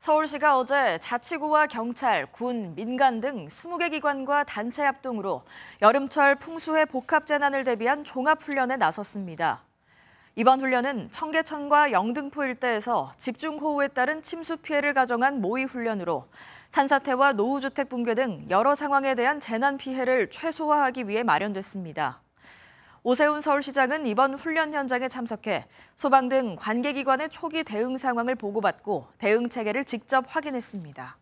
서울시가 어제 자치구와 경찰, 군, 민간 등 20개 기관과 단체 합동으로 여름철 풍수해 복합 재난을 대비한 종합훈련에 나섰습니다. 이번 훈련은 청계천과 영등포 일대에서 집중호우에 따른 침수 피해를 가정한 모의훈련으로 산사태와 노후주택 붕괴 등 여러 상황에 대한 재난 피해를 최소화하기 위해 마련됐습니다. 오세훈 서울시장은 이번 훈련 현장에 참석해 소방 등 관계기관의 초기 대응 상황을 보고받고 대응 체계를 직접 확인했습니다.